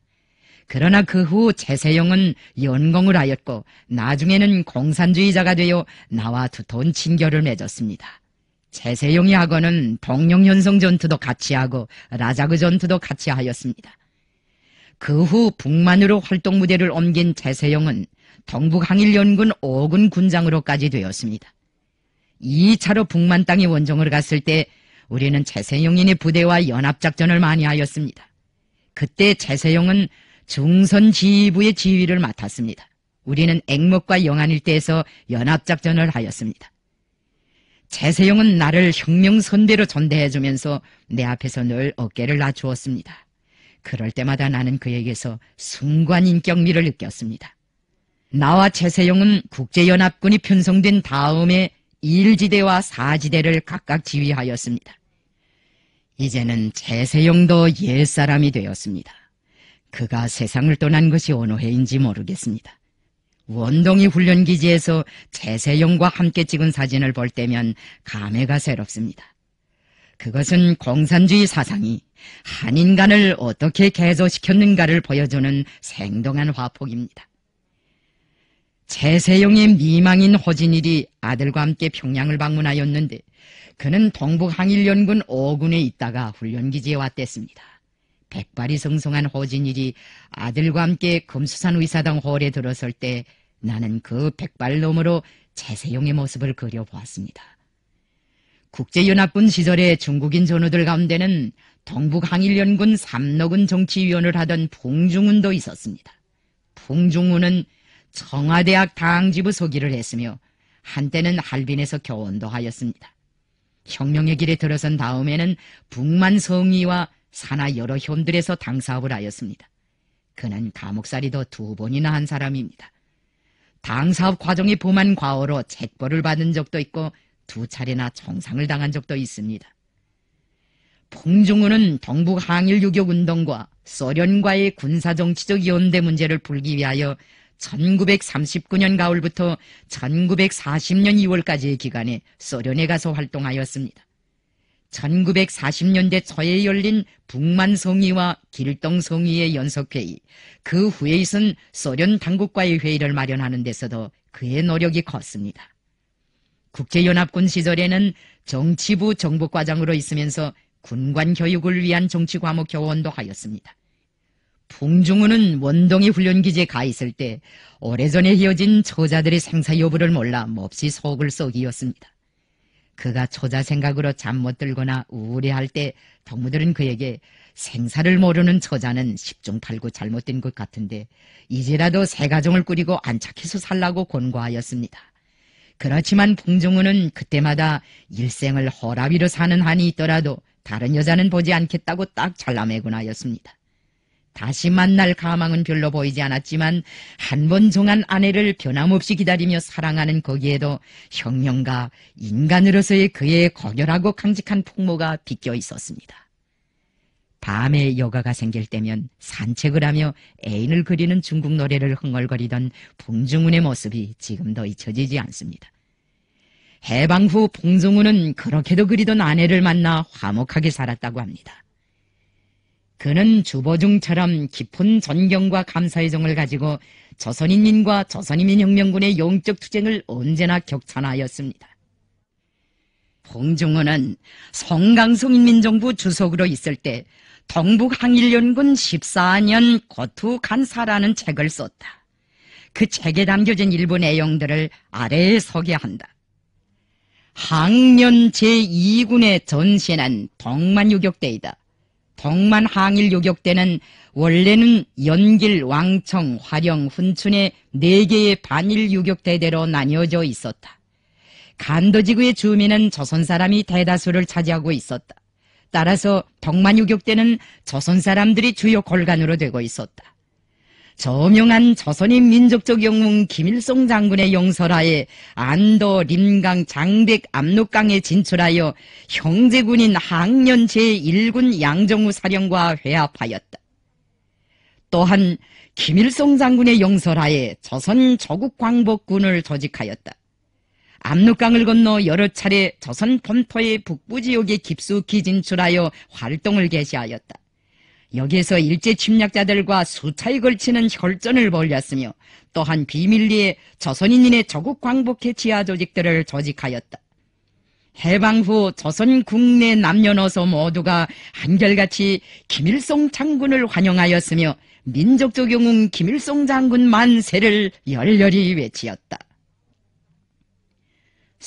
그러나 그후 최세용은 연공을 하였고 나중에는 공산주의자가 되어 나와 두터운 친결을 맺었습니다. 최세용이 하고는 동룡현성 전투도 같이 하고 라자그 전투도 같이 하였습니다. 그 후 북만으로 활동 무대를 옮긴 최세용은 동북항일연군 5군 군장으로까지 되었습니다. 2차로 북만 땅에 원정을 갔을 때 우리는 제세용인의 부대와 연합작전을 많이 하였습니다. 그때 제세용은 중선지휘부의 지휘를 맡았습니다. 우리는 앵목과 영안 일대에서 연합작전을 하였습니다. 제세용은 나를 혁명 선배로 전대해주면서 내 앞에서 늘 어깨를 낮추었습니다. 그럴 때마다 나는 그에게서 순간 인격미를 느꼈습니다. 나와 제세용은 국제연합군이 편성된 다음에 일지대와 사지대를 각각 지휘하였습니다. 이제는 제세용도 옛사람이 되었습니다. 그가 세상을 떠난 것이 어느 해인지 모르겠습니다. 원동이 훈련기지에서 제세용과 함께 찍은 사진을 볼 때면 감회가 새롭습니다. 그것은 공산주의 사상이 한인간을 어떻게 개조시켰는가를 보여주는 생동한 화폭입니다. 재세용의 미망인 허진일이 아들과 함께 평양을 방문하였는데 그는 동북항일연군 5군에 있다가 훈련기지에 왔댔습니다. 백발이 성성한 허진일이 아들과 함께 금수산 의사당 홀에 들어설 때 나는 그 백발 놈으로 재세용의 모습을 그려보았습니다. 국제연합군 시절에 중국인 전우들 가운데는 동북항일연군 삼노군 정치위원을 하던 풍중운도 있었습니다. 풍중운은 청와대학 당지부 소기를 했으며 한때는 할빈에서 교원도 하였습니다. 혁명의 길에 들어선 다음에는 북만 성의와 산하 여러 현들에서 당사업을 하였습니다. 그는 감옥살이도 두 번이나 한 사람입니다. 당사업 과정이 범한 과오로 책벌을 받은 적도 있고 두 차례나 청상을 당한 적도 있습니다. 봉중우는 동북 항일 유격 운동과 소련과의 군사 정치적 연대 문제를 풀기 위하여 1939년 가을부터 1940년 2월까지의 기간에 소련에 가서 활동하였습니다. 1940년대 초에 열린 북만성의와 길동성의의 연속회의그 후에있은 소련 당국과의 회의를 마련하는 데서도 그의 노력이 컸습니다. 국제연합군 시절에는 정치부 정보과장으로 있으면서 군관 교육을 위한 정치 과목 교원도 하였습니다. 풍중우는 원동이 훈련기지에 가 있을 때 오래전에 헤어진 처자들의 생사 여부를 몰라 몹시 속을 썩이었습니다. 그가 처자 생각으로 잠 못 들거나 우울해할 때동무들은 그에게 생사를 모르는 처자는 십중팔구 잘못된 것 같은데 이제라도 새 가정을 꾸리고 안착해서 살라고 권고하였습니다. 그렇지만 풍중우는 그때마다 일생을 허라비로 사는 한이 있더라도 다른 여자는 보지 않겠다고 딱 잘라매곤 하였습니다. 다시 만날 가망은 별로 보이지 않았지만 한 번 정한 아내를 변함없이 기다리며 사랑하는 거기에도 혁명과 인간으로서의 그의 거결하고 강직한 풍모가 비껴 있었습니다. 밤에 여가가 생길 때면 산책을 하며 애인을 그리는 중국 노래를 흥얼거리던 봉중훈의 모습이 지금도 잊혀지지 않습니다. 해방 후 봉중훈은 그렇게도 그리던 아내를 만나 화목하게 살았다고 합니다. 그는 주보중처럼 깊은 존경과 감사의 정을 가지고 조선인민과 조선인민혁명군의 용적 투쟁을 언제나 격찬하였습니다. 홍중호는 성강송인민정부 주석으로 있을 때 동북항일연군 14년 고투 간사라는 책을 썼다. 그 책에 담겨진 일부 내용들을 아래에 소개한다. 항년 제2군의 전시는 동만유격대이다. 덕만 항일 요격 대는 원래는 연길, 왕청, 화령, 훈춘의 네 개의 반일 요격 대대로 나뉘어져 있었다. 간도지구의 주민은 조선 사람이 대다수를 차지하고 있었다. 따라서 덕만 유격대는 조선 사람들이 주요 골간으로 되고 있었다. 저명한 조선인 민족적 영웅 김일성 장군의 용설하에 안도, 림강, 장백, 압록강에 진출하여 형제군인 항년 제1군 양정우 사령과 회합하였다. 또한 김일성 장군의 용설하에 조선 조국 광복군을 조직하였다. 압록강을 건너 여러 차례 조선 본토의 북부 지역에 깊숙이 진출하여 활동을 개시하였다. 여기에서 일제 침략자들과 수차에 걸치는 혈전을 벌였으며 또한 비밀리에 조선인민의 조국 광복회 지하 조직들을 조직하였다. 해방 후 조선 국내 남녀노소 모두가 한결같이 김일성 장군을 환영하였으며 민족적 영웅 김일성 장군 만세를 열렬히 외치었다.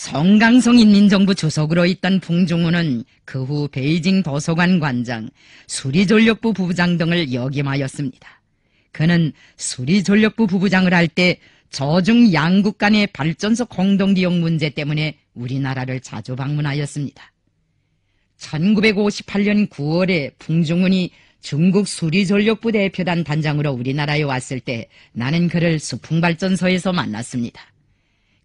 성강성 인민정부 조석으로 있던 풍중호는그후 베이징 도서관 관장, 수리전력부 부부장 등을 역임하였습니다. 그는 수리전력부 부부장을 할 때 저중 양국 간의 발전소 공동기업 문제 때문에 우리나라를 자주 방문하였습니다. 1958년 9월에 풍중훈이 중국 수리전력부 대표단 단장으로 우리나라에 왔을 때 나는 그를 수풍발전소에서 만났습니다.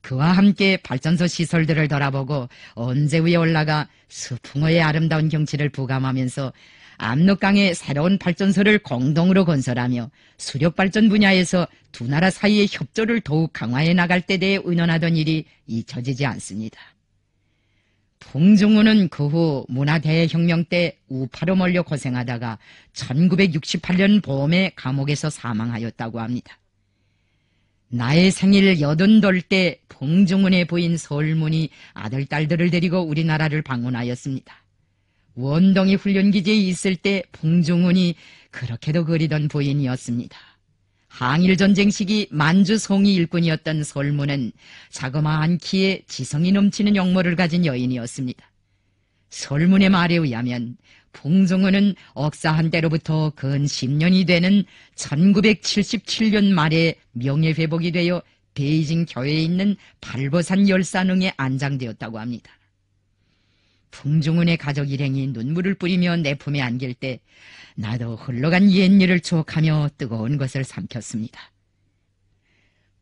그와 함께 발전소 시설들을 돌아보고 언제 위에 올라가 수풍호의 아름다운 경치를 부감하면서 압록강의 새로운 발전소를 공동으로 건설하며 수력발전 분야에서 두 나라 사이의 협조를 더욱 강화해 나갈 때 대해 의논하던 일이 잊혀지지 않습니다. 봉중우는 그 후 문화대혁명 때 우파로 몰려 고생하다가 1968년 봄에 감옥에서 사망하였다고 합니다. 나의 생일 여든돌 때 봉중훈의 부인 설문이 아들, 딸들을 데리고 우리나라를 방문하였습니다. 원동이 훈련기지에 있을 때 봉중훈이 그렇게도 그리던 부인이었습니다. 항일전쟁 시기 만주 송이 일꾼이었던 설문은 자그마한 키에 지성이 넘치는 용모를 가진 여인이었습니다. 설문의 말에 의하면 봉성호은 억사한때로부터 근 10년이 되는 1977년 말에 명예회복이 되어 베이징 교회에 있는 발보산 열사능에 안장되었다고 합니다. 풍중은의 가족 일행이 눈물을 뿌리며 내 품에 안길 때 나도 흘러간 옛일을 추억하며 뜨거운 것을 삼켰습니다.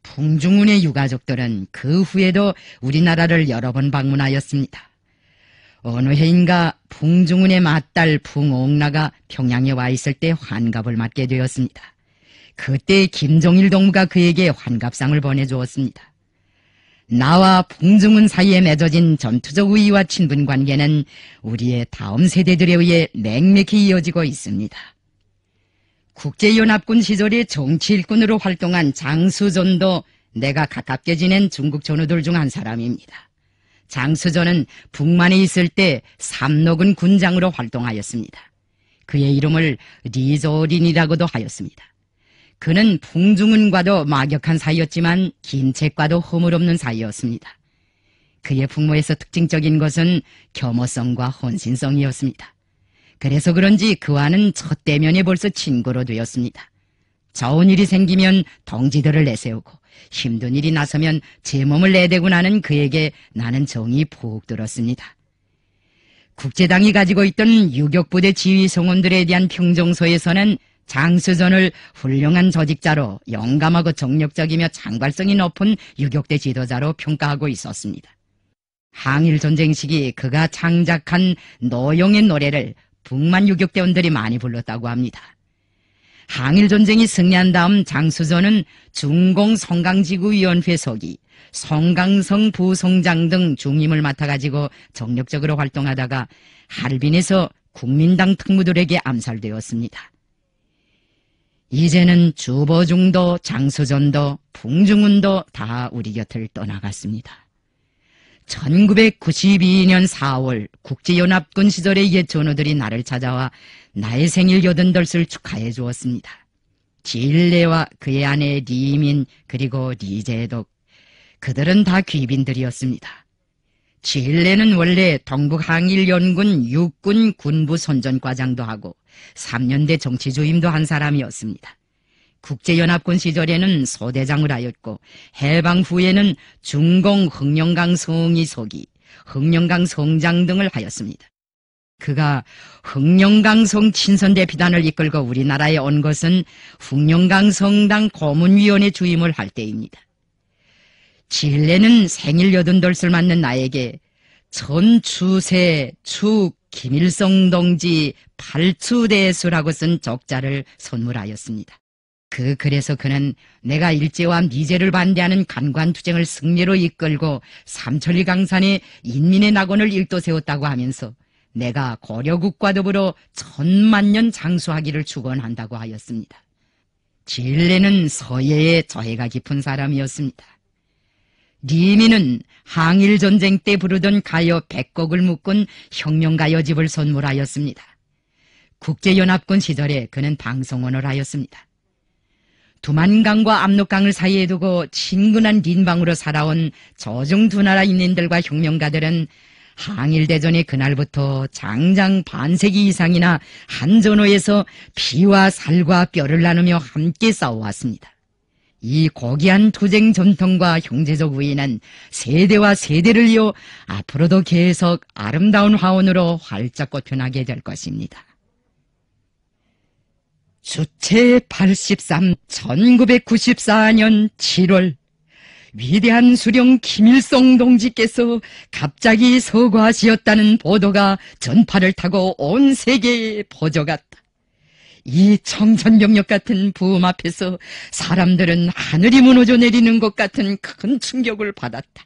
풍중은의 유가족들은 그 후에도 우리나라를 여러 번 방문하였습니다. 어느 해인가 풍중운의 맏딸 풍옥나가 평양에 와 있을 때 환갑을 맞게 되었습니다. 그때 김종일 동무가 그에게 환갑상을 보내주었습니다. 나와 풍중운 사이에 맺어진 전투적 우위와 친분 관계는 우리의 다음 세대들에 의해 맹맥히 이어지고 있습니다. 국제연합군 시절에 정치일꾼으로 활동한 장수전도 내가 가깝게 지낸 중국 전우들 중 한 사람입니다. 장수조는 북만에 있을 때삼녹은 군장으로 활동하였습니다. 그의 이름을 리조린이라고도 하였습니다. 그는 풍중은과도 막역한 사이였지만 긴 책과도 허물없는 사이였습니다. 그의 풍모에서 특징적인 것은 겸허성과 헌신성이었습니다. 그래서 그런지 그와는 첫 대면에 벌써 친구로 되었습니다. 좋은 일이 생기면 덩지들을 내세우고 힘든 일이 나서면 제 몸을 내대고 나는 그에게 나는 정이 폭 들었습니다. 국제당이 가지고 있던 유격부대 지휘 성원들에 대한 평정서에서는 장수전을 훌륭한 조직자로 영감하고 정력적이며 장발성이 높은 유격대 지도자로 평가하고 있었습니다. 항일 전쟁 시기 그가 창작한 노용의 노래를 북만 유격대원들이 많이 불렀다고 합니다. 항일 전쟁이 승리한 다음 장수조는 중공 성강지구위원회 서기, 성강성 부성장 등 중임을 맡아가지고 정력적으로 활동하다가 할빈에서 국민당 특무들에게 암살되었습니다. 이제는 주보중도, 장수전도, 풍중운도 다 우리 곁을 떠나갔습니다. 1992년 4월 국제연합군 시절의 옛 전우들이 나를 찾아와 나의 생일 여든덜을 축하해 주었습니다. 진례와 그의 아내 리민 그리고 리제덕 그들은 다 귀빈들이었습니다. 진례는 원래 동북항일연군 육군 군부 선전과장도 하고 3년대 정치조임도한 사람이었습니다. 국제연합군 시절에는 소대장을 하였고 해방 후에는 중공 흑룡강 성이소기, 흑룡강 성장 등을 하였습니다. 그가 흑룡강성 친선대 비단을 이끌고 우리나라에 온 것은 흑룡강성당 고문위원회 주임을 할 때입니다. 진례는 생일 여든돌을 맞는 나에게 전추세 축 김일성 동지 팔추대수라고쓴 적자를 선물하였습니다. 그 그래서 그는 내가 일제와 미제를 반대하는 간관투쟁을 승리로 이끌고 삼천리 강산에 인민의 낙원을 일도 세웠다고 하면서 내가 고려국과 더불어 천만년 장수하기를 축원한다고 하였습니다. 진례는 서예에 저해가 깊은 사람이었습니다. 리미는 항일전쟁 때 부르던 가요 백곡을 묶은 혁명가요집을 선물하였습니다. 국제연합군 시절에 그는 방송원을 하였습니다. 두만강과 압록강을 사이에 두고 친근한 민방으로 살아온 저중 두 나라 인민들과 혁명가들은 항일대전의 그날부터 장장 반세기 이상이나 한전호에서 피와 살과 뼈를 나누며 함께 싸워왔습니다. 이 고귀한 투쟁 전통과 형제적 우애는 세대와 세대를 이어 앞으로도 계속 아름다운 화원으로 활짝 꽃피하게될 것입니다. 주체 83 1994년 7월 위대한 수령 김일성 동지께서 갑자기 서거하시었다는 보도가 전파를 타고 온 세계에 퍼져갔다. 이 청천벽력 같은 부음 앞에서 사람들은 하늘이 무너져 내리는 것 같은 큰 충격을 받았다.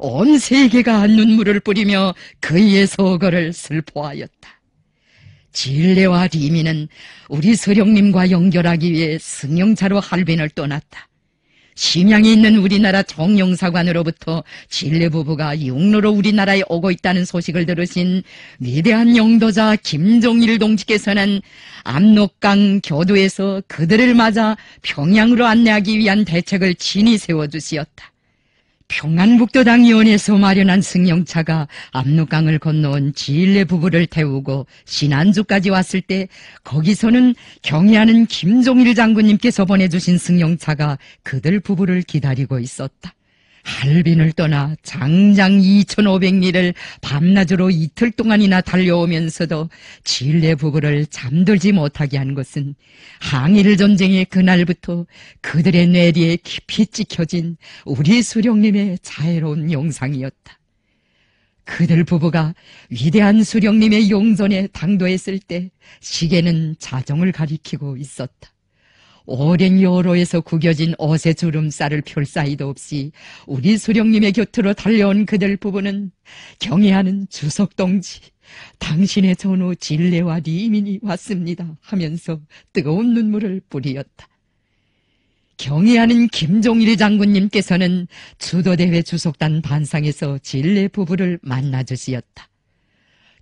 온 세계가 눈물을 뿌리며 그의 서거를 슬퍼하였다. 진례와 리미는 우리 서령님과 연결하기 위해 승용차로 할빈을 떠났다. 심양에 있는 우리나라 정영사관으로부터 진례 부부가 용로로 우리나라에 오고 있다는 소식을 들으신 위대한 영도자 김종일 동지께서는 압록강 교도에서 그들을 맞아 평양으로 안내하기 위한 대책을 진히 세워주시었다. 평안북도당 위원회에서 마련한 승용차가 압록강을 건너온 지일레 부부를 태우고 신안주까지 왔을 때 거기서는 경의하는 김종일 장군님께서 보내주신 승용차가 그들 부부를 기다리고 있었다. 할빈을 떠나 장장 2,500리를 밤낮으로 이틀 동안이나 달려오면서도 진례 부부를 잠들지 못하게 한 것은 항일 전쟁의 그날부터 그들의 뇌리에 깊이 찍혀진 우리 수령님의 자애로운 영상이었다. 그들 부부가 위대한 수령님의 용전에 당도했을 때 시계는 자정을 가리키고 있었다. 오랜 여로에서 구겨진 어세 주름살을 펼 사이도 없이 우리 수령님의 곁으로 달려온 그들 부부는 경애하는 주석동지 당신의 전우 진례와 리민이 왔습니다 하면서 뜨거운 눈물을 뿌리었다. 경애하는 김종일 장군님께서는 주도대회 주석단 반상에서 진례 부부를 만나주시었다.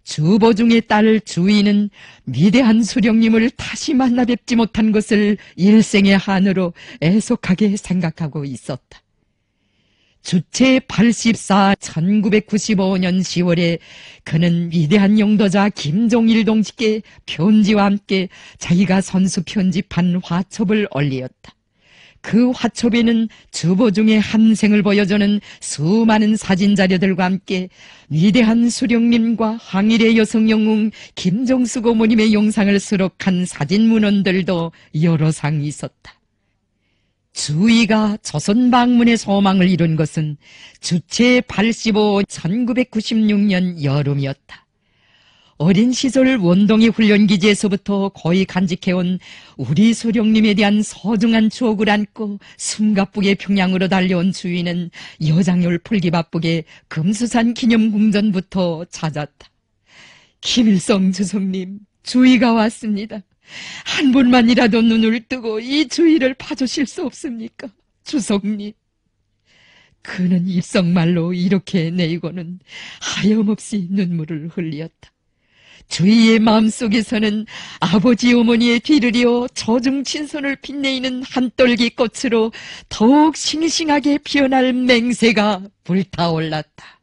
주보중의 딸 주인은 위대한 수령님을 다시 만나 뵙지 못한 것을 일생의 한으로 애석하게 생각하고 있었다. 주체 84 1995년 10월에 그는 위대한 영도자 김종일 동식께 편지와 함께 자기가 선수 편집한 화첩을 올리었다. 그 화초비는 주보 중의 한생을 보여주는 수많은 사진 자료들과 함께 위대한 수령님과 항일의 여성 영웅 김종수 고모님의 영상을 수록한 사진 문헌들도 여러 상이 있었다. 주위가 조선 방문의 소망을 이룬 것은 주체 85 1996년 여름이었다. 어린 시절 원동이 훈련기지에서부터 거의 간직해온 우리 소령님에 대한 소중한 추억을 안고 숨가쁘게 평양으로 달려온 주인은 여장열 풀기 바쁘게 금수산 기념궁전부터 찾았다. 김일성 주석님 주의가 왔습니다. 한분만이라도 눈을 뜨고 이 주의를 봐주실 수 없습니까? 주석님 그는 입성말로 이렇게 내이고는 하염없이 눈물을 흘렸다. 저희의 마음속에서는 아버지 어머니의 뒤를 이어 저중 친손을 빛내이는 한떨기 꽃으로 더욱 싱싱하게 피어날 맹세가 불타올랐다.